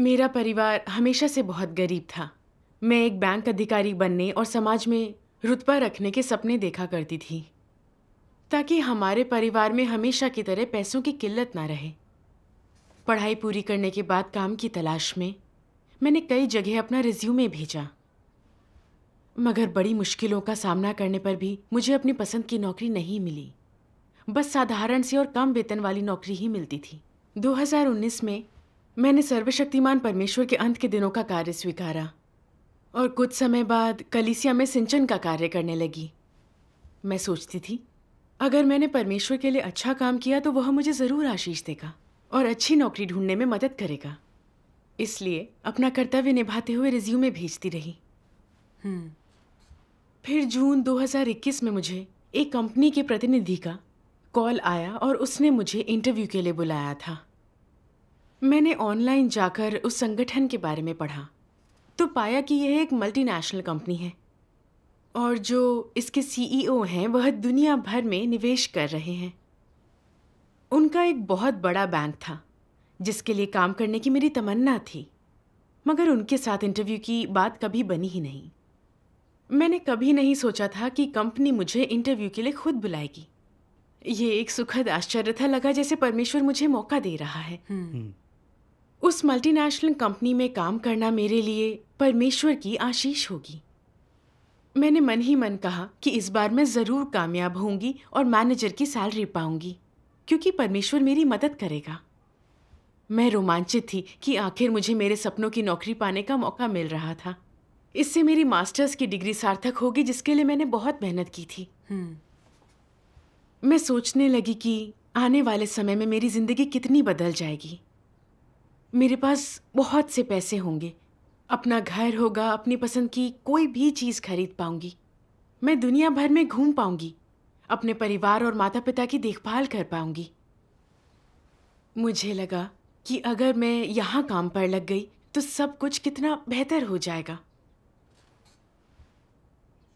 मेरा परिवार हमेशा से बहुत गरीब था मैं एक बैंक अधिकारी बनने और समाज में रुतबा रखने के सपने देखा करती थी ताकि हमारे परिवार में हमेशा की तरह पैसों की किल्लत ना रहे पढ़ाई पूरी करने के बाद काम की तलाश में मैंने कई जगह अपना रिज्यूमे भेजा मगर बड़ी मुश्किलों का सामना करने पर भी मुझे अपनी पसंद की नौकरी नहीं मिली बस साधारण सी और कम वेतन वाली नौकरी ही मिलती थी 2019 में मैंने सर्वशक्तिमान परमेश्वर के अंत के दिनों का कार्य स्वीकारा और कुछ समय बाद कलिसिया में सिंचन का कार्य करने लगी मैं सोचती थी अगर मैंने परमेश्वर के लिए अच्छा काम किया तो वह मुझे ज़रूर आशीष देगा और अच्छी नौकरी ढूंढने में मदद करेगा इसलिए अपना कर्तव्य निभाते हुए रिज्यूमे भेजती रही हम्म। फिर जून 2021 में मुझे एक कंपनी के प्रतिनिधि का कॉल आया और उसने मुझे इंटरव्यू के लिए बुलाया था मैंने ऑनलाइन जाकर उस संगठन के बारे में पढ़ा तो पाया कि यह एक मल्टीनेशनल कंपनी है और जो इसके सीईओ e हैं वह दुनिया भर में निवेश कर रहे हैं उनका एक बहुत बड़ा बैंक था जिसके लिए काम करने की मेरी तमन्ना थी मगर उनके साथ इंटरव्यू की बात कभी बनी ही नहीं मैंने कभी नहीं सोचा था कि कंपनी मुझे इंटरव्यू के लिए खुद बुलाएगी ये एक सुखद आश्चर्य था लगा जैसे परमेश्वर मुझे मौका दे रहा है हम्म। उस मल्टीनेशनल कंपनी में काम करना मेरे लिए परमेश्वर की आशीष होगी मैंने मन ही मन कहा कि इस बार मैं ज़रूर कामयाब होंगी और मैनेजर की सैलरी पाऊंगी क्योंकि परमेश्वर मेरी मदद करेगा मैं रोमांचित थी कि आखिर मुझे मेरे सपनों की नौकरी पाने का मौका मिल रहा था इससे मेरी मास्टर्स की डिग्री सार्थक होगी जिसके लिए मैंने बहुत मेहनत की थी हम्म। मैं सोचने लगी कि आने वाले समय में मेरी ज़िंदगी कितनी बदल जाएगी मेरे पास बहुत से पैसे होंगे अपना घर होगा अपनी पसंद की कोई भी चीज़ खरीद पाऊंगी मैं दुनिया भर में घूम पाऊंगी अपने परिवार और माता पिता की देखभाल कर पाऊंगी मुझे लगा कि अगर मैं यहाँ काम पर लग गई तो सब कुछ कितना बेहतर हो जाएगा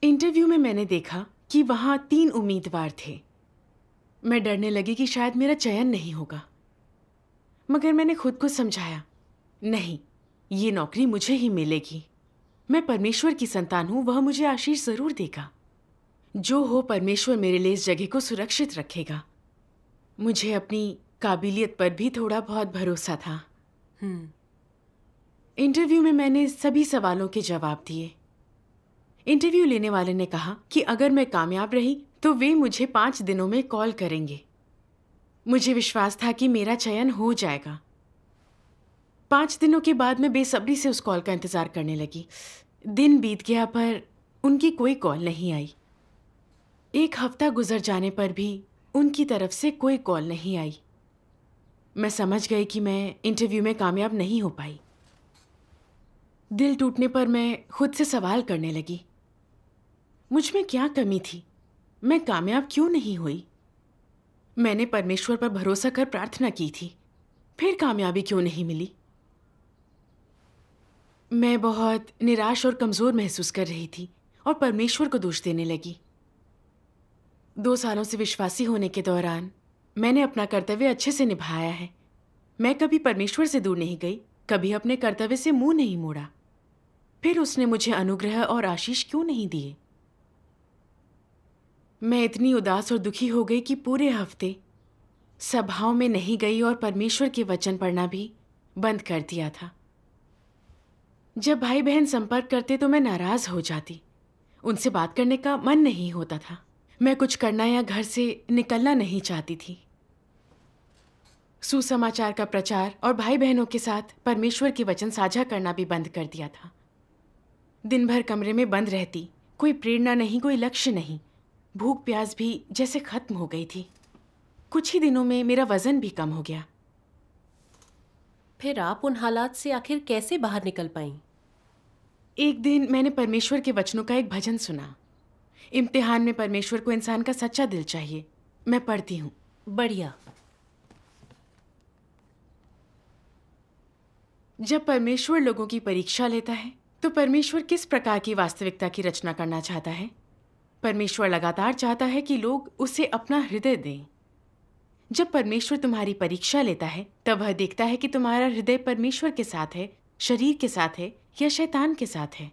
इंटरव्यू में मैंने देखा कि वहाँ तीन उम्मीदवार थे मैं डरने लगी कि शायद मेरा चयन नहीं होगा मगर मैंने खुद को समझाया नहीं ये नौकरी मुझे ही मिलेगी मैं परमेश्वर की संतान हूँ वह मुझे आशीष जरूर देगा जो हो परमेश्वर मेरे लिए इस जगह को सुरक्षित रखेगा मुझे अपनी काबिलियत पर भी थोड़ा बहुत भरोसा था हम्म। इंटरव्यू में मैंने सभी सवालों के जवाब दिए इंटरव्यू लेने वाले ने कहा कि अगर मैं कामयाब रही तो वे मुझे पाँच दिनों में कॉल करेंगे मुझे विश्वास था कि मेरा चयन हो जाएगा पाँच दिनों के बाद मैं बेसब्री से उस कॉल का इंतज़ार करने लगी दिन बीत गया पर उनकी कोई कॉल नहीं आई एक हफ्ता गुजर जाने पर भी उनकी तरफ से कोई कॉल नहीं आई मैं समझ गई कि मैं इंटरव्यू में कामयाब नहीं हो पाई दिल टूटने पर मैं खुद से सवाल करने लगी मुझ में क्या कमी थी मैं कामयाब क्यों नहीं हुई मैंने परमेश्वर पर भरोसा कर प्रार्थना की थी फिर कामयाबी क्यों नहीं मिली मैं बहुत निराश और कमज़ोर महसूस कर रही थी और परमेश्वर को दोष देने लगी दो सालों से विश्वासी होने के दौरान मैंने अपना कर्तव्य अच्छे से निभाया है मैं कभी परमेश्वर से दूर नहीं गई कभी अपने कर्तव्य से मुंह नहीं मोड़ा फिर उसने मुझे अनुग्रह और आशीष क्यों नहीं दिए मैं इतनी उदास और दुखी हो गई कि पूरे हफ्ते सभाओं में नहीं गई और परमेश्वर के वचन पढ़ना भी बंद कर दिया था जब भाई बहन संपर्क करते तो मैं नाराज हो जाती उनसे बात करने का मन नहीं होता था मैं कुछ करना या घर से निकलना नहीं चाहती थी सुसमाचार का प्रचार और भाई बहनों के साथ परमेश्वर के वचन साझा करना भी बंद कर दिया था दिन भर कमरे में बंद रहती कोई प्रेरणा नहीं कोई लक्ष्य नहीं भूख प्यास भी जैसे खत्म हो गई थी कुछ ही दिनों में मेरा वजन भी कम हो गया फिर आप उन हालात से आखिर कैसे बाहर निकल पाई एक दिन मैंने परमेश्वर के वचनों का एक भजन सुना इम्तिहान में परमेश्वर को इंसान का सच्चा दिल चाहिए मैं पढ़ती हूँ बढ़िया जब परमेश्वर लोगों की परीक्षा लेता है तो परमेश्वर किस प्रकार की वास्तविकता की रचना करना चाहता है परमेश्वर लगातार चाहता है कि लोग उसे अपना हृदय दें जब परमेश्वर तुम्हारी परीक्षा लेता है तब वह देखता है कि तुम्हारा हृदय परमेश्वर के साथ है शरीर के साथ है या शैतान के साथ है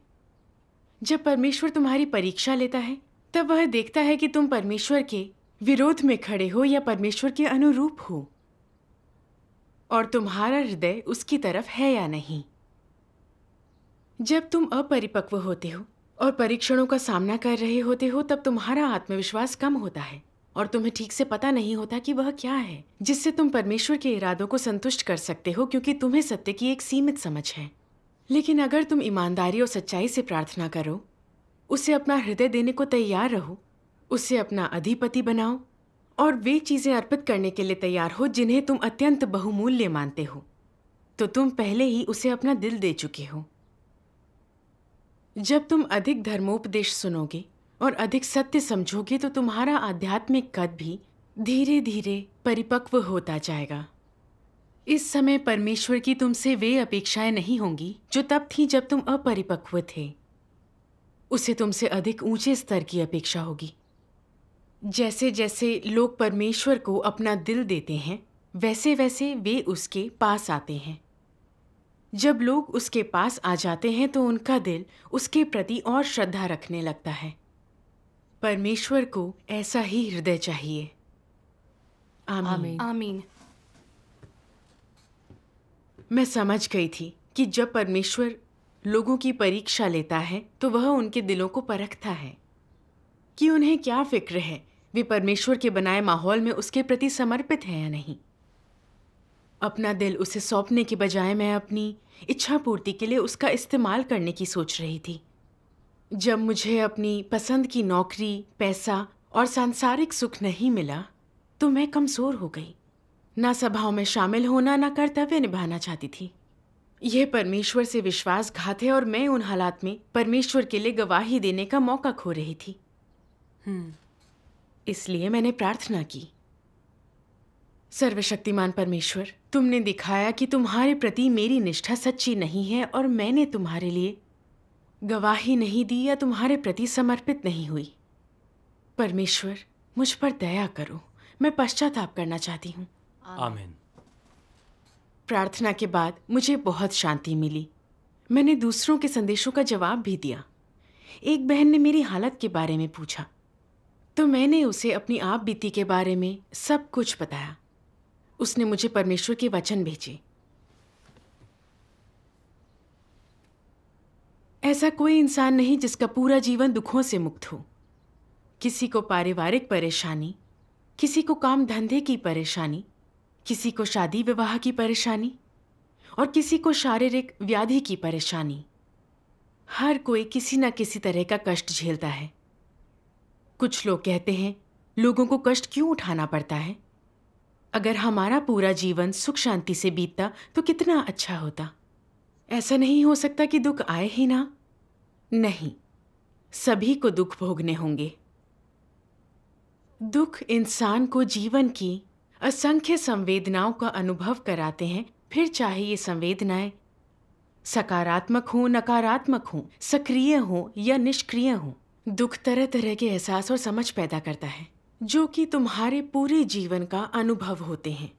जब परमेश्वर तुम्हारी परीक्षा लेता है तब वह देखता है कि तुम परमेश्वर के विरोध में खड़े हो या परमेश्वर के अनुरूप हो और तुम्हारा हृदय उसकी तरफ है या नहीं जब तुम अपरिपक्व होते हो और परीक्षणों का सामना कर रहे होते हो तब तुम्हारा आत्मविश्वास कम होता है और तुम्हें ठीक से पता नहीं होता कि वह क्या है जिससे तुम परमेश्वर के इरादों को संतुष्ट कर सकते हो क्योंकि तुम्हें सत्य की एक सीमित समझ है लेकिन अगर तुम ईमानदारी और सच्चाई से प्रार्थना करो उसे अपना हृदय देने को तैयार रहो उसे अपना अधिपति बनाओ और वे चीज़ें अर्पित करने के लिए तैयार हो जिन्हें तुम अत्यंत बहुमूल्य मानते हो तो तुम पहले ही उसे अपना दिल दे चुके हो जब तुम अधिक धर्मोपदेश सुनोगे और अधिक सत्य समझोगे तो तुम्हारा आध्यात्मिक कद भी धीरे धीरे परिपक्व होता जाएगा इस समय परमेश्वर की तुमसे वे अपेक्षाएं नहीं होंगी जो तब थी जब तुम अपरिपक्व थे उसे तुमसे अधिक ऊंचे स्तर की अपेक्षा होगी जैसे जैसे लोग परमेश्वर को अपना दिल देते हैं वैसे वैसे वे उसके पास आते हैं जब लोग उसके पास आ जाते हैं तो उनका दिल उसके प्रति और श्रद्धा रखने लगता है परमेश्वर को ऐसा ही हृदय चाहिए आमीन आमीन मैं समझ गई थी कि जब परमेश्वर लोगों की परीक्षा लेता है तो वह उनके दिलों को परखता है कि उन्हें क्या फिक्र है वे परमेश्वर के बनाए माहौल में उसके प्रति समर्पित हैं या नहीं अपना दिल उसे सौंपने के बजाय मैं अपनी इच्छा पूर्ति के लिए उसका इस्तेमाल करने की सोच रही थी जब मुझे अपनी पसंद की नौकरी पैसा और सांसारिक सुख नहीं मिला तो मैं कमज़ोर हो गई ना सभाओं में शामिल होना ना कर्तव्य निभाना चाहती थी यह परमेश्वर से विश्वासघात है और मैं उन हालात में परमेश्वर के लिए गवाही देने का मौका खो रही थी हम्म। इसलिए मैंने प्रार्थना की सर्वशक्तिमान परमेश्वर तुमने दिखाया कि तुम्हारे प्रति मेरी निष्ठा सच्ची नहीं है और मैंने तुम्हारे लिए गवाही नहीं दी या तुम्हारे प्रति समर्पित नहीं हुई परमेश्वर मुझ पर दया करो मैं पश्चाताप करना चाहती हूँ प्रार्थना के बाद मुझे बहुत शांति मिली मैंने दूसरों के संदेशों का जवाब भी दिया एक बहन ने मेरी हालत के बारे में पूछा तो मैंने उसे अपनी आप बीती के बारे में सब कुछ बताया उसने मुझे परमेश्वर के वचन भेजे ऐसा कोई इंसान नहीं जिसका पूरा जीवन दुखों से मुक्त हो किसी को पारिवारिक परेशानी किसी को काम धंधे की परेशानी किसी को शादी विवाह की परेशानी और किसी को शारीरिक व्याधि की परेशानी हर कोई किसी न किसी तरह का कष्ट झेलता है कुछ लोग कहते हैं लोगों को कष्ट क्यों उठाना पड़ता है अगर हमारा पूरा जीवन सुख शांति से बीतता तो कितना अच्छा होता ऐसा नहीं हो सकता कि दुख आए ही ना नहीं सभी को दुख भोगने होंगे दुख इंसान को जीवन की असंख्य संवेदनाओं का अनुभव कराते हैं फिर चाहे ये संवेदनाएं सकारात्मक हों नकारात्मक हों सक्रिय हों या निष्क्रिय हों दुख तरह तरह के एहसास और समझ पैदा करता है जो कि तुम्हारे पूरे जीवन का अनुभव होते हैं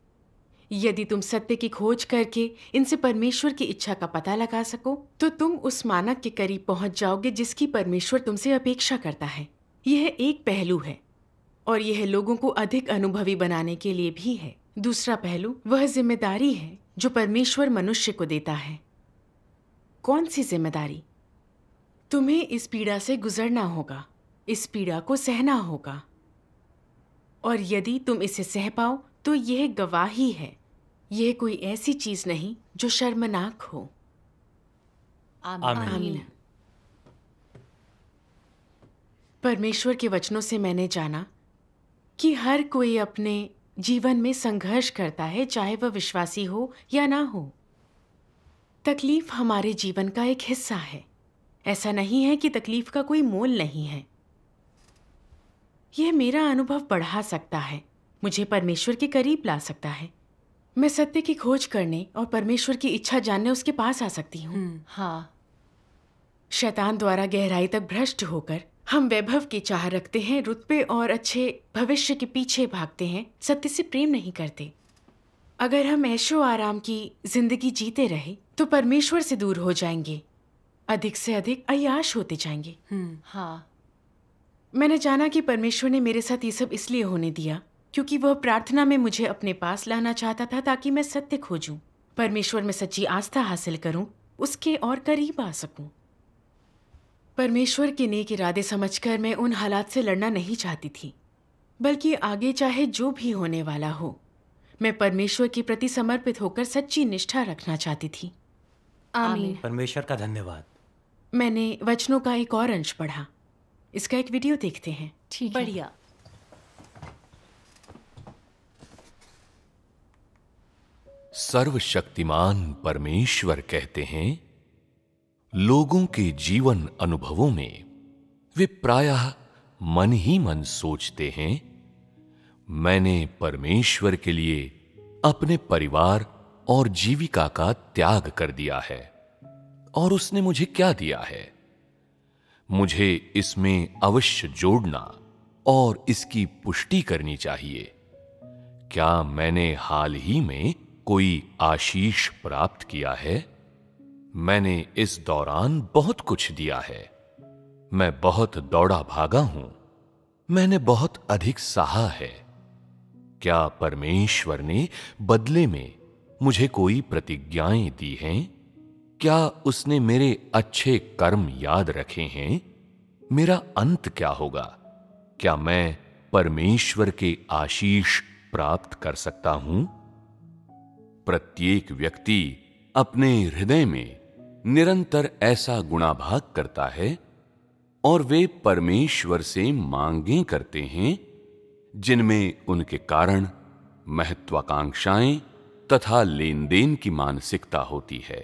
यदि तुम सत्य की खोज करके इनसे परमेश्वर की इच्छा का पता लगा सको तो तुम उस मानक के करीब पहुंच जाओगे जिसकी परमेश्वर तुमसे अपेक्षा करता है यह एक पहलू है और यह लोगों को अधिक अनुभवी बनाने के लिए भी है दूसरा पहलू वह जिम्मेदारी है जो परमेश्वर मनुष्य को देता है कौन सी जिम्मेदारी तुम्हें इस पीड़ा से गुजरना होगा इस पीड़ा को सहना होगा और यदि तुम इसे सह पाओ तो यह गवाही है यह कोई ऐसी चीज नहीं जो शर्मनाक हो आमीन परमेश्वर के वचनों से मैंने जाना कि हर कोई अपने जीवन में संघर्ष करता है चाहे वह विश्वासी हो या ना हो तकलीफ हमारे जीवन का एक हिस्सा है ऐसा नहीं है कि तकलीफ का कोई मोल नहीं है यह मेरा अनुभव बढ़ा सकता है मुझे परमेश्वर के करीब ला सकता है मैं सत्य की खोज करने और परमेश्वर की इच्छा जानने उसके पास आ सकती हूँ हम्म, हाँ शैतान द्वारा गहराई तक भ्रष्ट होकर हम वैभव की चाह रखते हैं रुतबे और अच्छे भविष्य के पीछे भागते हैं सत्य से प्रेम नहीं करते अगर हम ऐशो आराम की जिंदगी जीते रहे तो परमेश्वर से दूर हो जाएंगे अधिक से अधिक अयाश होते जाएंगे हम्म, हाँ मैंने जाना कि परमेश्वर ने मेरे साथ ये सब इसलिए होने दिया क्योंकि वह प्रार्थना में मुझे अपने पास लाना चाहता था ताकि मैं सत्य खोजूं परमेश्वर में सच्ची आस्था हासिल करूं उसके और करीब आ सकूं परमेश्वर के नेक इरादे समझकर मैं उन हालात से लड़ना नहीं चाहती थी बल्कि आगे चाहे जो भी होने वाला हो मैं परमेश्वर के प्रति समर्पित होकर सच्ची निष्ठा रखना चाहती थी आमीन परमेश्वर का धन्यवाद मैंने वचनों का एक और अंश पढ़ा इसका एक वीडियो देखते हैं ठीक बढ़िया सर्वशक्तिमान परमेश्वर कहते हैं लोगों के जीवन अनुभवों में वे प्रायः मन ही मन सोचते हैं मैंने परमेश्वर के लिए अपने परिवार और जीविका का त्याग कर दिया है और उसने मुझे क्या दिया है मुझे इसमें अवश्य जोड़ना और इसकी पुष्टि करनी चाहिए क्या मैंने हाल ही में कोई आशीष प्राप्त किया है मैंने इस दौरान बहुत कुछ दिया है मैं बहुत दौड़ा भागा हूं मैंने बहुत अधिक सहा है क्या परमेश्वर ने बदले में मुझे कोई प्रतिज्ञाएं दी हैं क्या उसने मेरे अच्छे कर्म याद रखे हैं मेरा अंत क्या होगा क्या मैं परमेश्वर के आशीष प्राप्त कर सकता हूं प्रत्येक व्यक्ति अपने हृदय में निरंतर ऐसा गुणाभाग करता है और वे परमेश्वर से मांगे करते हैं जिनमें उनके कारण महत्वाकांक्षाएं तथा लेन देन की मानसिकता होती है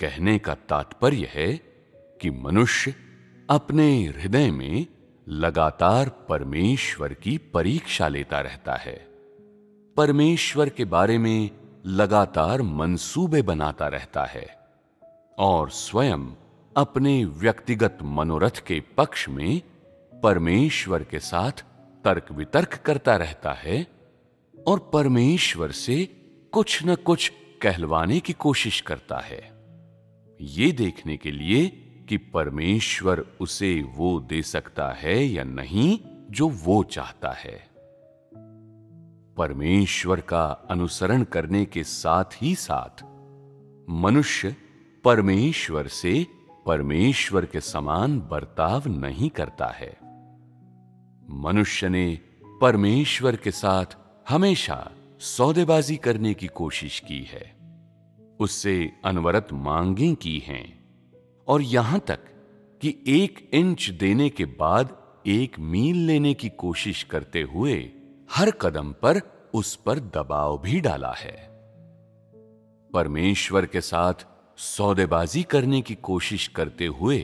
कहने का तात्पर्य है कि मनुष्य अपने हृदय में लगातार परमेश्वर की परीक्षा लेता रहता है परमेश्वर के बारे में लगातार मंसूबे बनाता रहता है और स्वयं अपने व्यक्तिगत मनोरथ के पक्ष में परमेश्वर के साथ तर्क वितर्क करता रहता है और परमेश्वर से कुछ न कुछ कहलवाने की कोशिश करता है ये देखने के लिए कि परमेश्वर उसे वो दे सकता है या नहीं जो वो चाहता है परमेश्वर का अनुसरण करने के साथ ही साथ मनुष्य परमेश्वर से परमेश्वर के समान बर्ताव नहीं करता है मनुष्य ने परमेश्वर के साथ हमेशा सौदेबाजी करने की कोशिश की है उससे अनवरत मांगे की हैं और यहां तक कि एक इंच देने के बाद एक मील लेने की कोशिश करते हुए हर कदम पर उस पर दबाव भी डाला है परमेश्वर के साथ सौदेबाजी करने की कोशिश करते हुए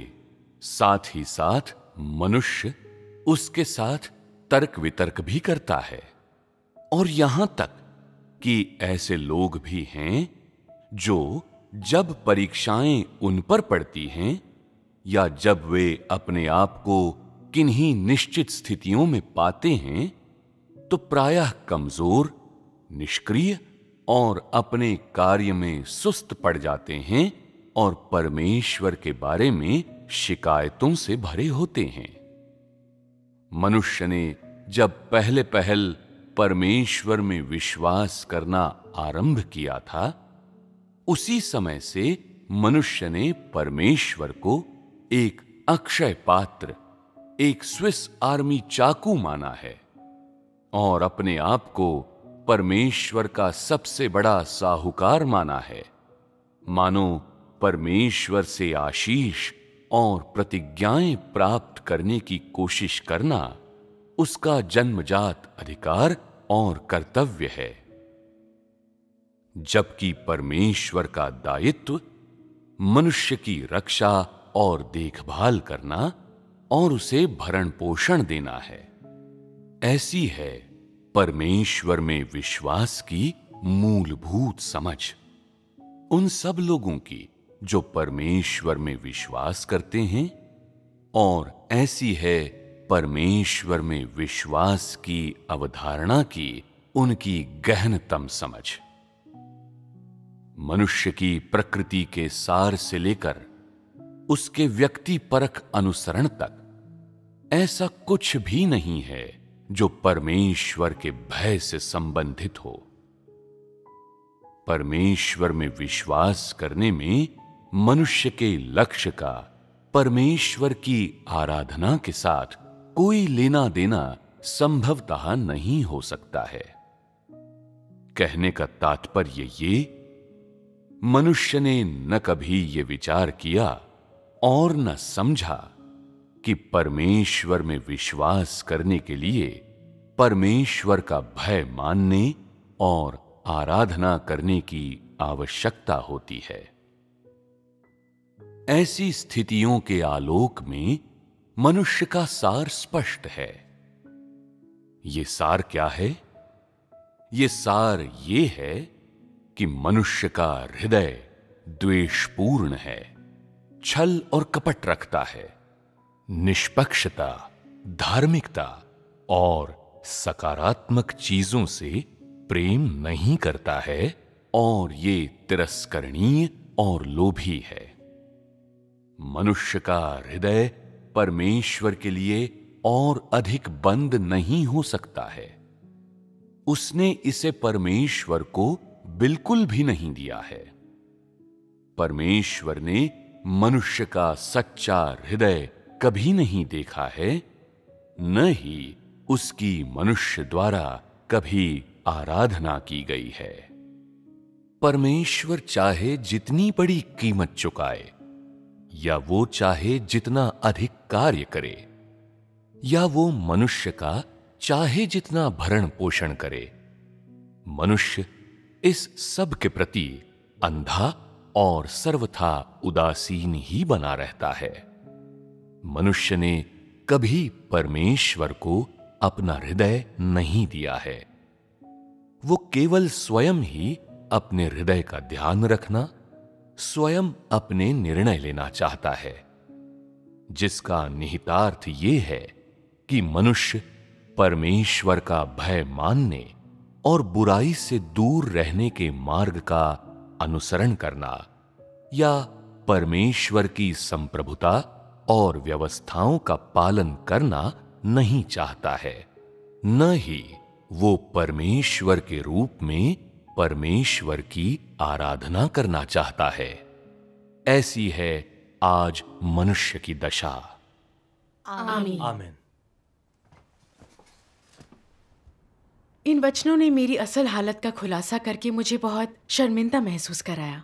साथ ही साथ मनुष्य उसके साथ तर्क वितर्क भी करता है और यहां तक कि ऐसे लोग भी हैं जो जब परीक्षाएं उन पर पड़ती हैं या जब वे अपने आप को किन्हीं निश्चित स्थितियों में पाते हैं तो प्रायः कमजोर निष्क्रिय और अपने कार्य में सुस्त पड़ जाते हैं और परमेश्वर के बारे में शिकायतों से भरे होते हैं मनुष्य ने जब पहले पहल परमेश्वर में विश्वास करना आरंभ किया था उसी समय से मनुष्य ने परमेश्वर को एक अक्षय पात्र एक स्विस आर्मी चाकू माना है और अपने आप को परमेश्वर का सबसे बड़ा साहूकार माना है मानो परमेश्वर से आशीष और प्रतिज्ञाएं प्राप्त करने की कोशिश करना उसका जन्मजात अधिकार और कर्तव्य है जबकि परमेश्वर का दायित्व मनुष्य की रक्षा और देखभाल करना और उसे भरण पोषण देना है ऐसी है परमेश्वर में विश्वास की मूलभूत समझ उन सब लोगों की जो परमेश्वर में विश्वास करते हैं और ऐसी है परमेश्वर में विश्वास की अवधारणा की उनकी गहनतम समझ मनुष्य की प्रकृति के सार से लेकर उसके व्यक्ति परख अनुसरण तक ऐसा कुछ भी नहीं है जो परमेश्वर के भय से संबंधित हो परमेश्वर में विश्वास करने में मनुष्य के लक्ष्य का परमेश्वर की आराधना के साथ कोई लेना देना संभवतः नहीं हो सकता है कहने का तात्पर्य ये, ये मनुष्य ने न कभी ये विचार किया और न समझा कि परमेश्वर में विश्वास करने के लिए परमेश्वर का भय मानने और आराधना करने की आवश्यकता होती है ऐसी स्थितियों के आलोक में मनुष्य का सार स्पष्ट है ये सार क्या है ये सार ये है कि मनुष्य का हृदय द्वेषपूर्ण है छल और कपट रखता है निष्पक्षता धार्मिकता और सकारात्मक चीजों से प्रेम नहीं करता है और ये तिरस्करणीय और लोभी है मनुष्य का हृदय परमेश्वर के लिए और अधिक बंद नहीं हो सकता है उसने इसे परमेश्वर को बिल्कुल भी नहीं दिया है परमेश्वर ने मनुष्य का सच्चा हृदय कभी नहीं देखा है न ही उसकी मनुष्य द्वारा कभी आराधना की गई है परमेश्वर चाहे जितनी बड़ी कीमत चुकाए या वो चाहे जितना अधिक कार्य करे या वो मनुष्य का चाहे जितना भरण पोषण करे मनुष्य इस सब के प्रति अंधा और सर्वथा उदासीन ही बना रहता है मनुष्य ने कभी परमेश्वर को अपना हृदय नहीं दिया है वो केवल स्वयं ही अपने हृदय का ध्यान रखना स्वयं अपने निर्णय लेना चाहता है जिसका निहितार्थ ये है कि मनुष्य परमेश्वर का भय मानने और बुराई से दूर रहने के मार्ग का अनुसरण करना या परमेश्वर की संप्रभुता और व्यवस्थाओं का पालन करना नहीं चाहता है न ही वो परमेश्वर के रूप में परमेश्वर की आराधना करना चाहता है ऐसी है आज मनुष्य की दशा आमीन आमीन इन वचनों ने मेरी असल हालत का खुलासा करके मुझे बहुत शर्मिंदा महसूस कराया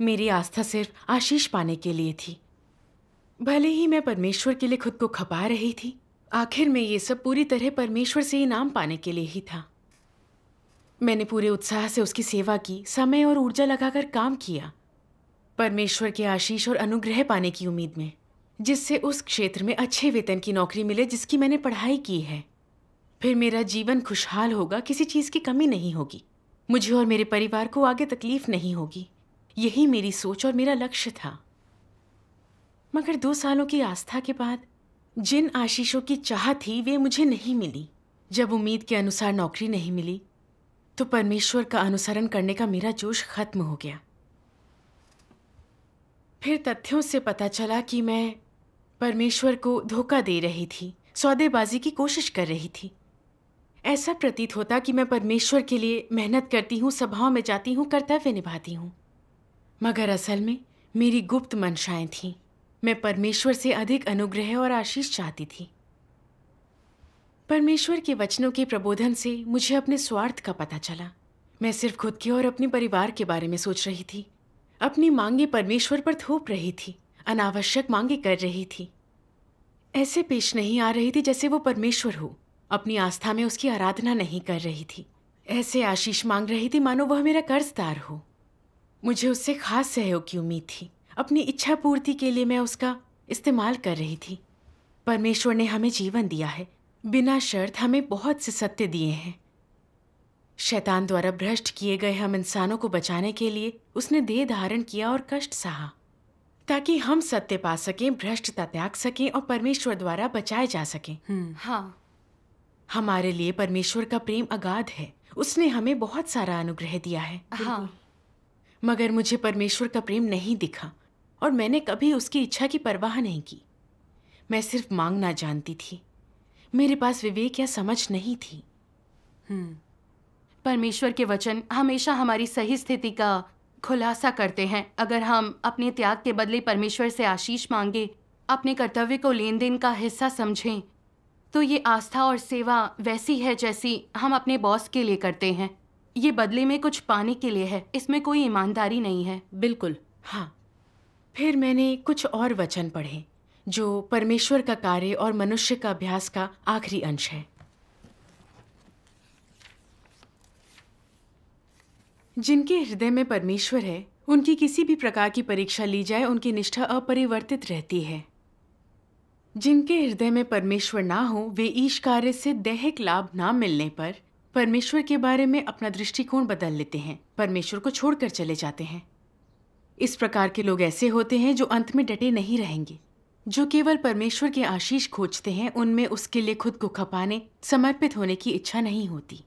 मेरी आस्था सिर्फ आशीष पाने के लिए थी भले ही मैं परमेश्वर के लिए खुद को खपा रही थी आखिर में ये सब पूरी तरह परमेश्वर से इनाम पाने के लिए ही था मैंने पूरे उत्साह से उसकी सेवा की समय और ऊर्जा लगाकर काम किया परमेश्वर के आशीष और अनुग्रह पाने की उम्मीद में जिससे उस क्षेत्र में अच्छे वेतन की नौकरी मिले जिसकी मैंने पढ़ाई की है फिर मेरा जीवन खुशहाल होगा किसी चीज़ की कमी नहीं होगी मुझे और मेरे परिवार को आगे तकलीफ नहीं होगी यही मेरी सोच और मेरा लक्ष्य था मगर दो सालों की आस्था के बाद जिन आशीषों की चाह थी वे मुझे नहीं मिली जब उम्मीद के अनुसार नौकरी नहीं मिली तो परमेश्वर का अनुसरण करने का मेरा जोश खत्म हो गया फिर तथ्यों से पता चला कि मैं परमेश्वर को धोखा दे रही थी सौदेबाजी की कोशिश कर रही थी ऐसा प्रतीत होता कि मैं परमेश्वर के लिए मेहनत करती हूँ सभाओं में जाती हूँ कर्तव्य निभाती हूँ मगर असल में मेरी गुप्त मंशाएं थीं मैं परमेश्वर से अधिक अनुग्रह और आशीष चाहती थी परमेश्वर के वचनों के प्रबोधन से मुझे अपने स्वार्थ का पता चला मैं सिर्फ खुद के और अपने परिवार के बारे में सोच रही थी अपनी मांगे परमेश्वर पर थोप रही थी अनावश्यक मांगे कर रही थी ऐसे पेश नहीं आ रही थी जैसे वो परमेश्वर हो अपनी आस्था में उसकी आराधना नहीं कर रही थी ऐसे आशीष मांग रही थी मानो वह मेरा कर्जदार हो मुझे उससे खास सहयोग की उम्मीद थी अपनी इच्छा पूर्ति के लिए मैं उसका इस्तेमाल कर रही थी परमेश्वर ने हमें जीवन दिया है बिना शर्त हमें बहुत से सत्य दिए हैं शैतान द्वारा भ्रष्ट किए गए हम इंसानों को बचाने के लिए उसने देह धारण किया और कष्ट सहा ताकि हम सत्य पा सकें भ्रष्टता त्याग सकें और परमेश्वर द्वारा बचाए जा सकें हम्म, हाँ हमारे लिए परमेश्वर का प्रेम अगाध है उसने हमें बहुत सारा अनुग्रह दिया है हाँ मगर मुझे परमेश्वर का प्रेम नहीं दिखा और मैंने कभी उसकी इच्छा की परवाह नहीं की मैं सिर्फ मांगना जानती थी मेरे पास विवेक या समझ नहीं थी हम्म। परमेश्वर के वचन हमेशा हमारी सही स्थिति का खुलासा करते हैं अगर हम अपने त्याग के बदले परमेश्वर से आशीष मांगे अपने कर्तव्य को लेन देन का हिस्सा समझें तो ये आस्था और सेवा वैसी है जैसी हम अपने बॉस के लिए करते हैं ये बदले में कुछ पाने के लिए है इसमें कोई ईमानदारी नहीं है बिल्कुल हाँ फिर मैंने कुछ और वचन पढ़े जो परमेश्वर का कार्य और मनुष्य का अभ्यास का आखिरी अंश है जिनके हृदय में परमेश्वर है उनकी किसी भी प्रकार की परीक्षा ली जाए उनकी निष्ठा अपरिवर्तित रहती है जिनके हृदय में परमेश्वर ना हो वे ईश कार्य से दैहिक लाभ ना मिलने पर परमेश्वर के बारे में अपना दृष्टिकोण बदल लेते हैं परमेश्वर को छोड़कर चले जाते हैं इस प्रकार के लोग ऐसे होते हैं जो अंत में डटे नहीं रहेंगे जो केवल परमेश्वर के आशीष खोजते हैं उनमें उसके लिए खुद को खपाने समर्पित होने की इच्छा नहीं होती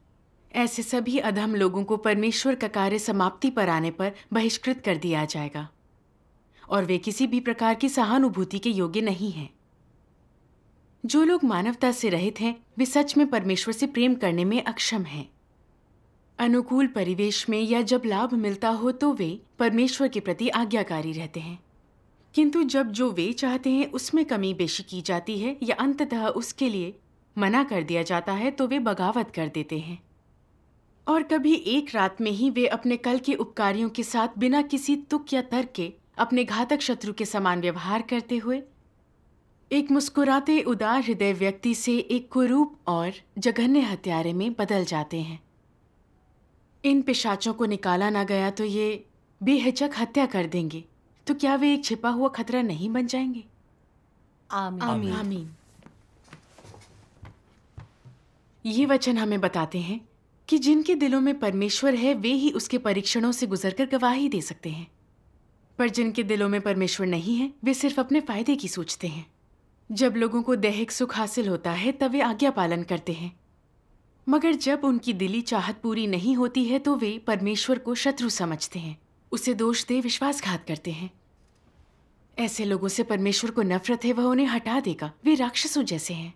ऐसे सभी अधम लोगों को परमेश्वर का कार्य समाप्ति पर आने पर बहिष्कृत कर दिया जाएगा और वे किसी भी प्रकार की सहानुभूति के योग्य नहीं हैं जो लोग मानवता से रहित हैं वे सच में परमेश्वर से प्रेम करने में अक्षम हैं अनुकूल परिवेश में या जब लाभ मिलता हो तो वे परमेश्वर के प्रति आज्ञाकारी रहते हैं किंतु जब जो वे चाहते हैं उसमें कमी बेशी की जाती है या अंततः उसके लिए मना कर दिया जाता है तो वे बगावत कर देते हैं और कभी एक रात में ही वे अपने कल के उपकारियों के साथ बिना किसी तुक या तर्क के अपने घातक शत्रु के समान व्यवहार करते हुए एक मुस्कुराते उदार हृदय व्यक्ति से एक कुरूप और जघन्य हत्यारे में बदल जाते हैं इन पिशाचों को निकाला ना गया तो ये बेहचक हत्या कर देंगे तो क्या वे एक छिपा हुआ खतरा नहीं बन जाएंगे आमीन आमीन, आमीन। ये वचन हमें बताते हैं कि जिनके दिलों में परमेश्वर है वे ही उसके परीक्षणों से गुजरकर गवाही दे सकते हैं पर जिनके दिलों में परमेश्वर नहीं है वे सिर्फ अपने फायदे की सोचते हैं जब लोगों को दैहिक सुख हासिल होता है तब वे आज्ञा पालन करते हैं मगर जब उनकी दिली चाहत पूरी नहीं होती है तो वे परमेश्वर को शत्रु समझते हैं उसे दोष दे विश्वासघात करते हैं ऐसे लोगों से परमेश्वर को नफरत है वह उन्हें हटा देगा वे राक्षसों जैसे हैं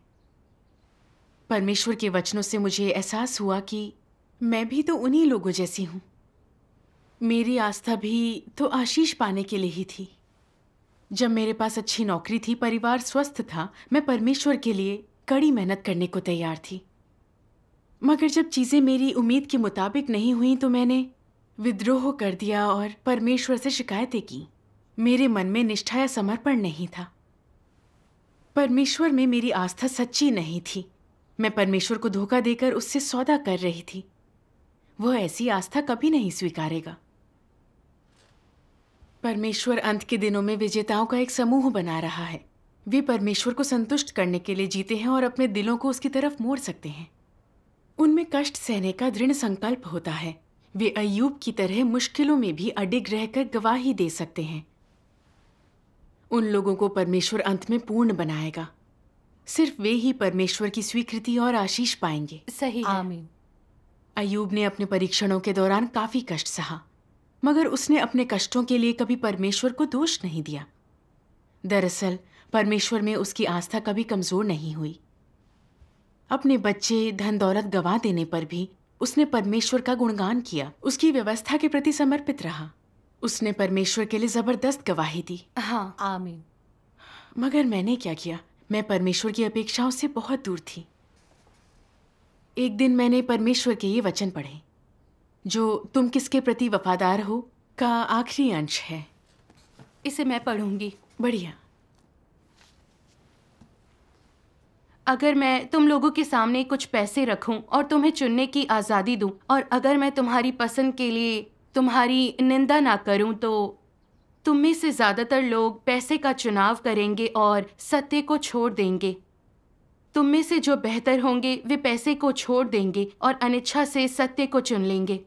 परमेश्वर के वचनों से मुझे एहसास हुआ कि मैं भी तो उन्हीं लोगों जैसी हूं मेरी आस्था भी तो आशीष पाने के लिए ही थी जब मेरे पास अच्छी नौकरी थी परिवार स्वस्थ था मैं परमेश्वर के लिए कड़ी मेहनत करने को तैयार थी मगर जब चीज़ें मेरी उम्मीद के मुताबिक नहीं हुई तो मैंने विद्रोह कर दिया और परमेश्वर से शिकायतें की मेरे मन में निष्ठा या समर्पण नहीं था परमेश्वर में मेरी आस्था सच्ची नहीं थी मैं परमेश्वर को धोखा देकर उससे सौदा कर रही थी वह ऐसी आस्था कभी नहीं स्वीकारेगा परमेश्वर अंत के दिनों में विजेताओं का एक समूह बना रहा है वे परमेश्वर को संतुष्ट करने के लिए जीते हैं और अपने दिलों को उसकी तरफ मोड़ सकते हैं उनमें कष्ट सहने का दृढ़ संकल्प होता है वे अयूब की तरह मुश्किलों में भी अडिग रहकर गवाही दे सकते हैं उन लोगों को परमेश्वर अंत में पूर्ण बनाएगा सिर्फ वे ही परमेश्वर की स्वीकृति और आशीष पाएंगे सही अयूब ने अपने परीक्षणों के दौरान काफी कष्ट सहा मगर उसने अपने कष्टों के लिए कभी परमेश्वर को दोष नहीं दिया दरअसल परमेश्वर में उसकी आस्था कभी कमजोर नहीं हुई अपने बच्चे धन दौलत गवा देने पर भी उसने परमेश्वर का गुणगान किया उसकी व्यवस्था के प्रति समर्पित रहा उसने परमेश्वर के लिए जबरदस्त गवाही दी हाँ आमीन मगर मैंने क्या किया मैं परमेश्वर की अपेक्षाओं से बहुत दूर थी एक दिन मैंने परमेश्वर के ये वचन पढ़े जो तुम किसके प्रति वफादार हो का आखिरी अंश है इसे मैं पढ़ूंगी बढ़िया अगर मैं तुम लोगों के सामने कुछ पैसे रखूं और तुम्हें चुनने की आज़ादी दूं और अगर मैं तुम्हारी पसंद के लिए तुम्हारी निंदा ना करूं तो तुम में से ज़्यादातर लोग पैसे का चुनाव करेंगे और सत्य को छोड़ देंगे तुम में से जो बेहतर होंगे वे पैसे को छोड़ देंगे और अनिच्छा से सत्य को चुन लेंगे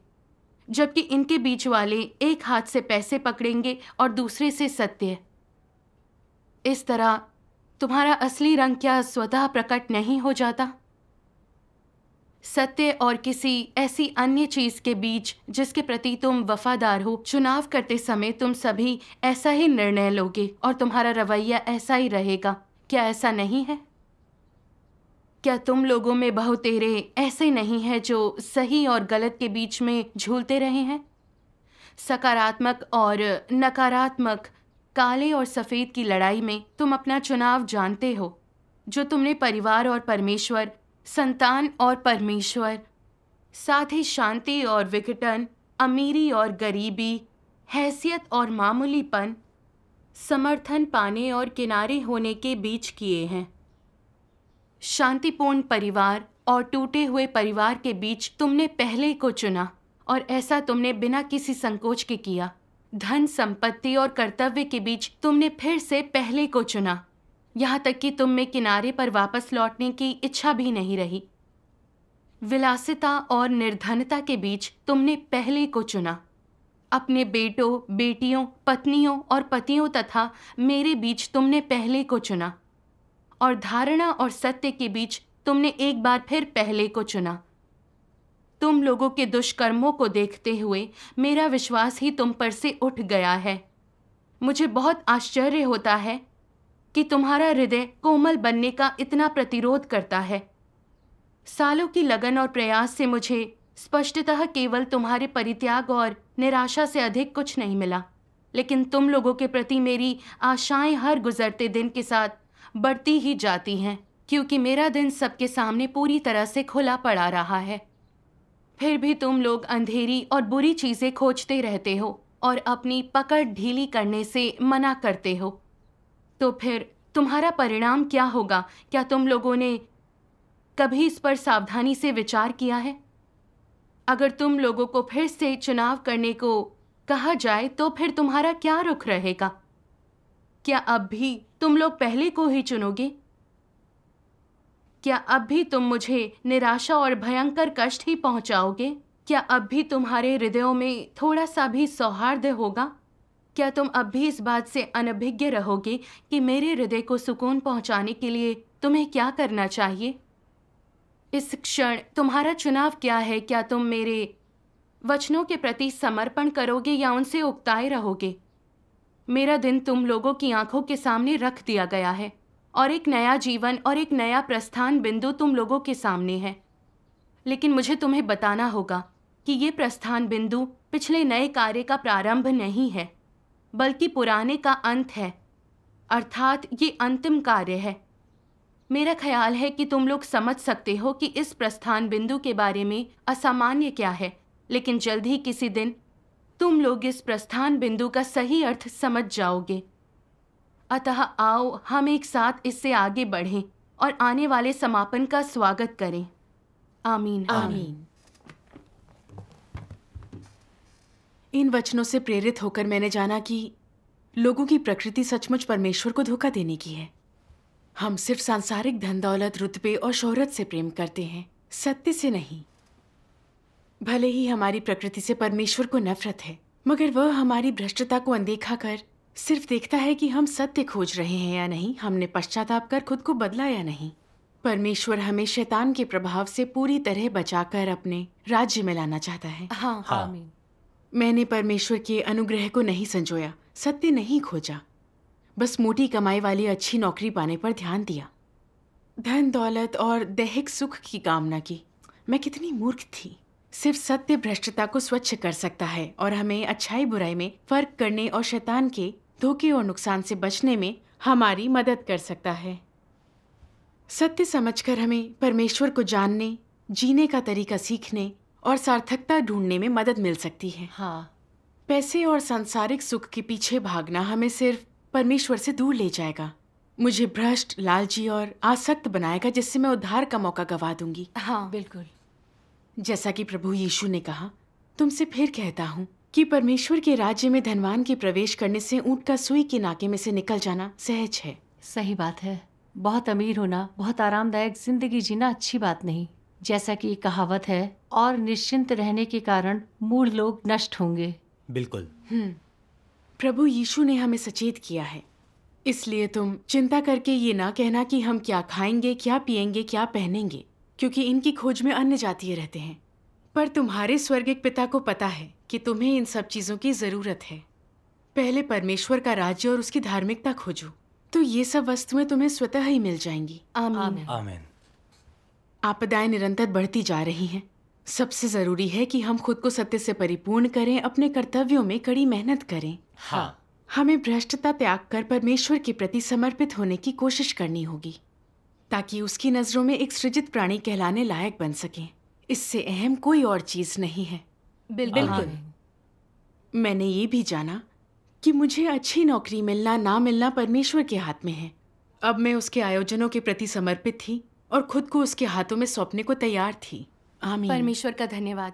जबकि इनके बीच वाले एक हाथ से पैसे पकड़ेंगे और दूसरे से सत्य इस तरह तुम्हारा असली रंग क्या स्वतः प्रकट नहीं हो जाता सत्य और किसी ऐसी अन्य चीज के बीच जिसके प्रति तुम वफादार हो चुनाव करते समय तुम सभी ऐसा ही निर्णय लोगे और तुम्हारा रवैया ऐसा ही रहेगा क्या ऐसा नहीं है क्या तुम लोगों में बहुतेरे ऐसे नहीं हैं जो सही और गलत के बीच में झूलते रहे हैं सकारात्मक और नकारात्मक काले और सफ़ेद की लड़ाई में तुम अपना चुनाव जानते हो जो तुमने परिवार और परमेश्वर संतान और परमेश्वर साथ ही शांति और विघटन अमीरी और गरीबी हैसियत और मामूलीपन समर्थन पाने और किनारे होने के बीच किए हैं शांतिपूर्ण परिवार और टूटे हुए परिवार के बीच तुमने पहले को चुना और ऐसा तुमने बिना किसी संकोच के किया धन संपत्ति और कर्तव्य के बीच तुमने फिर से पहले को चुना यहाँ तक कि तुम में किनारे पर वापस लौटने की इच्छा भी नहीं रही विलासिता और निर्धनता के बीच तुमने पहले को चुना अपने बेटों बेटियों पत्नियों और पतियों तथा मेरे बीच तुमने पहले को चुना और धारणा और सत्य के बीच तुमने एक बार फिर पहले को चुना तुम लोगों के दुष्कर्मों को देखते हुए मेरा विश्वास ही तुम पर से उठ गया है मुझे बहुत आश्चर्य होता है कि तुम्हारा हृदय कोमल बनने का इतना प्रतिरोध करता है सालों की लगन और प्रयास से मुझे स्पष्टतः केवल तुम्हारे परित्याग और निराशा से अधिक कुछ नहीं मिला लेकिन तुम लोगों के प्रति मेरी आशाएं हर गुजरते दिन के साथ बढ़ती ही जाती हैं क्योंकि मेरा दिन सबके सामने पूरी तरह से खुला पड़ा रहा है फिर भी तुम लोग अंधेरी और बुरी चीज़ें खोजते रहते हो और अपनी पकड़ ढीली करने से मना करते हो तो फिर तुम्हारा परिणाम क्या होगा क्या तुम लोगों ने कभी इस पर सावधानी से विचार किया है अगर तुम लोगों को फिर से चुनाव करने को कहा जाए तो फिर तुम्हारा क्या रुख रहेगा क्या अब भी तुम लोग पहले को ही चुनोगे क्या अब भी तुम मुझे निराशा और भयंकर कष्ट ही पहुंचाओगे क्या अब भी तुम्हारे हृदयों में थोड़ा सा भी सौहार्द होगा क्या तुम अब भी इस बात से अनभिज्ञ रहोगे कि मेरे हृदय को सुकून पहुंचाने के लिए तुम्हें क्या करना चाहिए इस क्षण तुम्हारा चुनाव क्या है क्या तुम मेरे वचनों के प्रति समर्पण करोगे या उनसे उकताए रहोगे मेरा दिन तुम लोगों की आंखों के सामने रख दिया गया है और एक नया जीवन और एक नया प्रस्थान बिंदु तुम लोगों के सामने है लेकिन मुझे तुम्हें बताना होगा कि ये प्रस्थान बिंदु पिछले नए कार्य का प्रारंभ नहीं है बल्कि पुराने का अंत है अर्थात ये अंतिम कार्य है मेरा ख्याल है कि तुम लोग समझ सकते हो कि इस प्रस्थान बिंदु के बारे में असामान्य क्या है लेकिन जल्द ही किसी दिन तुम लोग इस प्रस्थान बिंदु का सही अर्थ समझ जाओगे अतः आओ हम एक साथ इससे आगे बढ़ें और आने वाले समापन का स्वागत करें आमीन आमीन इन वचनों से प्रेरित होकर मैंने जाना कि लोगों की प्रकृति सचमुच परमेश्वर को धोखा देने की है हम सिर्फ सांसारिक धन दौलत रुतबे और शोहरत से प्रेम करते हैं सत्य से नहीं भले ही हमारी प्रकृति से परमेश्वर को नफरत है मगर वह हमारी भ्रष्टता को अनदेखा कर सिर्फ देखता है कि हम सत्य खोज रहे हैं या नहीं हमने पश्चाताप कर खुद को बदला या नहीं परमेश्वर हमें शैतान के प्रभाव से पूरी तरह बचाकर अपने राज्य में लाना चाहता है हाँ, हाँ। मैंने परमेश्वर के अनुग्रह को नहीं संजोया सत्य नहीं खोजा बस मोटी कमाई वाली अच्छी नौकरी पाने पर ध्यान दिया धन दौलत और दैहिक सुख की कामना की मैं कितनी मूर्ख थी सिर्फ सत्य भ्रष्टता को स्वच्छ कर सकता है और हमें अच्छाई बुराई में फर्क करने और शैतान के धोखे और नुकसान से बचने में हमारी मदद कर सकता है सत्य समझकर हमें परमेश्वर को जानने जीने का तरीका सीखने और सार्थकता ढूंढने में मदद मिल सकती है हाँ पैसे और सांसारिक सुख के पीछे भागना हमें सिर्फ परमेश्वर से दूर ले जाएगा मुझे भ्रष्ट लालची और आसक्त बनाएगा जिससे मैं उद्धार का मौका गवा दूंगी हाँ बिल्कुल जैसा कि प्रभु यीशु ने कहा तुमसे फिर कहता हूँ कि परमेश्वर के राज्य में धनवान के प्रवेश करने से ऊंट का सुई के नाके में से निकल जाना सहज है सही बात है बहुत अमीर होना बहुत आरामदायक जिंदगी जीना अच्छी बात नहीं जैसा कि कहावत है और निश्चिंत रहने के कारण मूढ़ लोग नष्ट होंगे बिल्कुल हम्म। प्रभु यीशु ने हमें सचेत किया है इसलिए तुम चिंता करके ये ना कहना कि हम क्या खाएंगे क्या पिएंगे क्या पहनेंगे क्योंकि इनकी खोज में अन्य जातीय रहते हैं पर तुम्हारे स्वर्गिक पिता को पता है कि तुम्हें इन सब चीज़ों की ज़रूरत है पहले परमेश्वर का राज्य और उसकी धार्मिकता खोजो तो ये सब वस्तुएं तुम्हें स्वतः ही मिल जाएंगी आमीन आपदाएं निरंतर बढ़ती जा रही हैं सबसे जरूरी है कि हम खुद को सत्य से परिपूर्ण करें अपने कर्तव्यों में कड़ी मेहनत करें हाँ हमें भ्रष्टता त्याग कर परमेश्वर के प्रति समर्पित होने की कोशिश करनी होगी ताकि उसकी नजरों में एक सृजित प्राणी कहलाने लायक बन सके इससे अहम कोई और चीज नहीं है बिल्कुल हाँ। मैंने ये भी जाना कि मुझे अच्छी नौकरी मिलना ना मिलना परमेश्वर के हाथ में है अब मैं उसके आयोजनों के प्रति समर्पित थी और खुद को उसके हाथों में सौंपने को तैयार थी आमीन परमेश्वर का धन्यवाद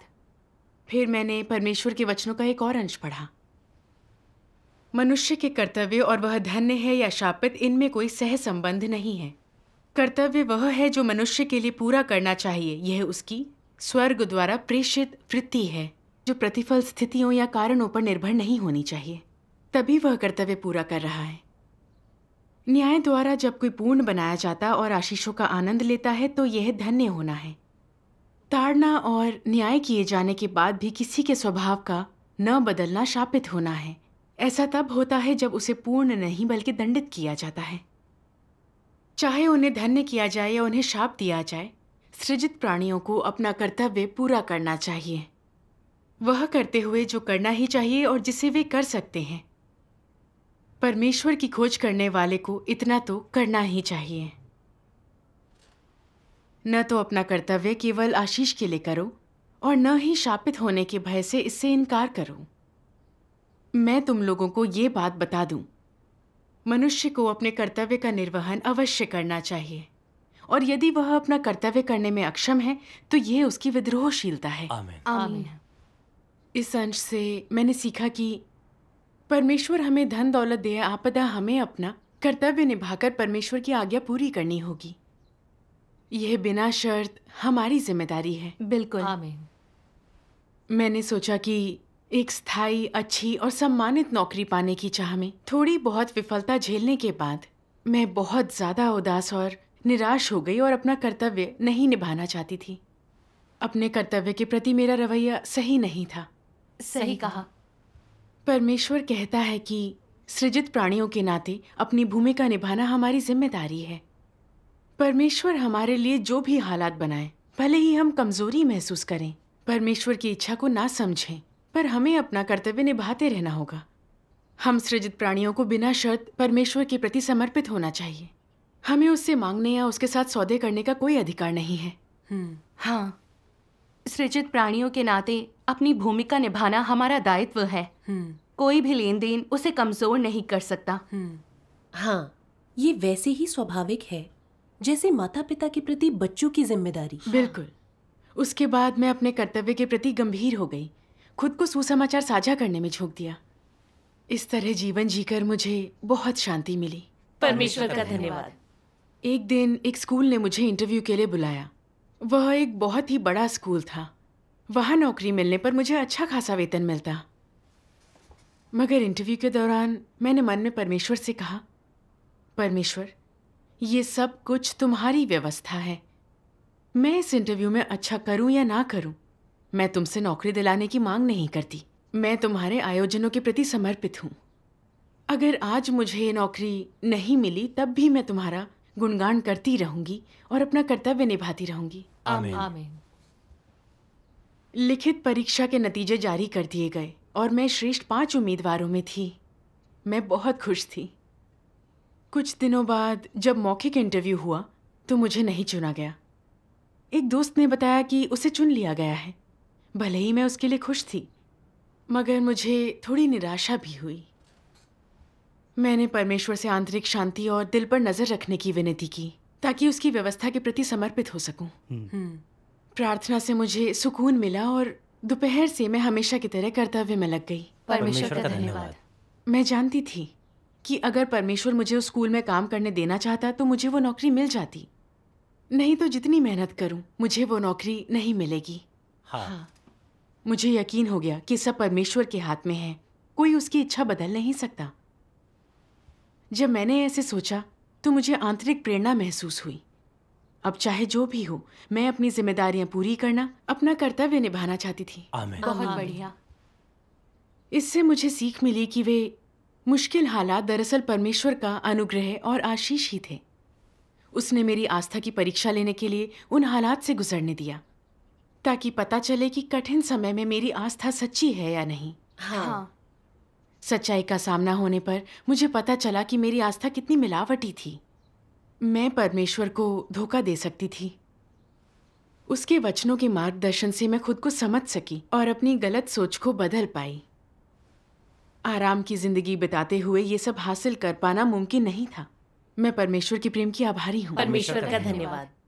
फिर मैंने परमेश्वर के वचनों का एक और अंश पढ़ा मनुष्य के कर्तव्य और वह धन्य है या शापित इनमें कोई सह संबंध नहीं है कर्तव्य वह है जो मनुष्य के लिए पूरा करना चाहिए यह उसकी स्वर्ग द्वारा प्रेषित वृत्ति है जो प्रतिफल स्थितियों या कारणों पर निर्भर नहीं होनी चाहिए तभी वह कर्तव्य पूरा कर रहा है न्याय द्वारा जब कोई पूर्ण बनाया जाता और आशीषों का आनंद लेता है तो यह धन्य होना है ताड़ना और न्याय किए जाने के बाद भी किसी के स्वभाव का न बदलना शापित होना है ऐसा तब होता है जब उसे पूर्ण नहीं बल्कि दंडित किया जाता है चाहे उन्हें धन्य किया जाए या उन्हें शाप दिया जाए सृजित प्राणियों को अपना कर्तव्य पूरा करना चाहिए वह करते हुए जो करना ही चाहिए और जिसे वे कर सकते हैं परमेश्वर की खोज करने वाले को इतना तो करना ही चाहिए न तो अपना कर्तव्य केवल आशीष के लिए करो और न ही शापित होने के भय से इससे इनकार करो मैं तुम लोगों को ये बात बता दूं मनुष्य को अपने कर्तव्य का निर्वहन अवश्य करना चाहिए और यदि वह अपना कर्तव्य करने में अक्षम है तो यह उसकी विद्रोहशीलता है आमें। आमें। इस अंश से मैंने सीखा कि परमेश्वर हमें धन दौलत दे आपदा हमें अपना कर्तव्य निभाकर परमेश्वर की आज्ञा पूरी करनी होगी यह बिना शर्त हमारी जिम्मेदारी है बिल्कुल मैंने सोचा कि एक स्थायी अच्छी और सम्मानित नौकरी पाने की चाह में थोड़ी बहुत विफलता झेलने के बाद मैं बहुत ज़्यादा उदास और निराश हो गई और अपना कर्तव्य नहीं निभाना चाहती थी अपने कर्तव्य के प्रति मेरा रवैया सही नहीं था सही कहा परमेश्वर कहता है कि सृजित प्राणियों के नाते अपनी भूमिका निभाना हमारी जिम्मेदारी है परमेश्वर हमारे लिए जो भी हालात बनाए भले ही हम कमजोरी महसूस करें परमेश्वर की इच्छा को ना समझें पर हमें अपना कर्तव्य निभाते रहना होगा हम सृजित प्राणियों को बिना शर्त परमेश्वर के प्रति समर्पित होना चाहिए हमें उससे मांगने या उसके साथ सौदे करने का कोई अधिकार नहीं है हम्म, हाँ सृजित प्राणियों के नाते अपनी भूमिका निभाना हमारा दायित्व है हम्म। कोई भी लेन देन उसे कमजोर नहीं कर सकता हम्म। हाँ ये वैसे ही स्वाभाविक है जैसे माता पिता के प्रति बच्चों की जिम्मेदारी बिल्कुल उसके बाद मैं अपने कर्तव्य के प्रति गंभीर हो गई खुद को सुसमाचार साझा करने में झोंक दिया इस तरह जीवन जीकर मुझे बहुत शांति मिली परमेश्वर का धन्यवाद एक दिन एक स्कूल ने मुझे इंटरव्यू के लिए बुलाया वह एक बहुत ही बड़ा स्कूल था वहाँ नौकरी मिलने पर मुझे अच्छा खासा वेतन मिलता मगर इंटरव्यू के दौरान मैंने मन में परमेश्वर से कहा परमेश्वर ये सब कुछ तुम्हारी व्यवस्था है मैं इस इंटरव्यू में अच्छा करूं या ना करूं मैं तुमसे नौकरी दिलाने की मांग नहीं करती मैं तुम्हारे आयोजनों के प्रति समर्पित हूँ अगर आज मुझे ये नौकरी नहीं मिली तब भी मैं तुम्हारा गुणगान करती रहूंगी और अपना कर्तव्य निभाती रहूंगी लिखित परीक्षा के नतीजे जारी कर दिए गए और मैं श्रेष्ठ पांच उम्मीदवारों में थी मैं बहुत खुश थी कुछ दिनों बाद जब मौखिक इंटरव्यू हुआ तो मुझे नहीं चुना गया एक दोस्त ने बताया कि उसे चुन लिया गया है भले ही मैं उसके लिए खुश थी मगर मुझे थोड़ी निराशा भी हुई मैंने परमेश्वर से आंतरिक शांति और दिल पर नजर रखने की विनती की ताकि उसकी व्यवस्था के प्रति समर्पित हो सकूं। हम्म। हम्म। प्रार्थना से मुझे सुकून मिला और दोपहर से मैं हमेशा की तरह कर्तव्य में लग गई परमेश्वर का धन्यवाद मैं जानती थी कि अगर परमेश्वर मुझे उस स्कूल में काम करने देना चाहता तो मुझे वो नौकरी मिल जाती नहीं तो जितनी मेहनत करूं मुझे वो नौकरी नहीं मिलेगी हाँ, हाँ। मुझे यकीन हो गया कि सब परमेश्वर के हाथ में है कोई उसकी इच्छा बदल नहीं सकता जब मैंने ऐसे सोचा तो मुझे आंतरिक प्रेरणा महसूस हुई अब चाहे जो भी हो मैं अपनी जिम्मेदारियां पूरी करना अपना कर्तव्य निभाना चाहती थी बहुत बढ़िया इससे मुझे सीख मिली कि वे मुश्किल हालात दरअसल परमेश्वर का अनुग्रह और आशीष ही थे उसने मेरी आस्था की परीक्षा लेने के लिए उन हालात से गुजरने दिया ताकि पता चले कि कठिन समय में मेरी आस्था सच्ची है या नहीं हाँ।, हाँ, सच्चाई का सामना होने पर मुझे पता चला कि मेरी आस्था कितनी मिलावटी थी मैं परमेश्वर को धोखा दे सकती थी उसके वचनों के मार्गदर्शन से मैं खुद को समझ सकी और अपनी गलत सोच को बदल पाई आराम की जिंदगी बिताते हुए ये सब हासिल कर पाना मुमकिन नहीं था मैं परमेश्वर के प्रेम की आभारी हूँ परमेश्वर का धन्यवाद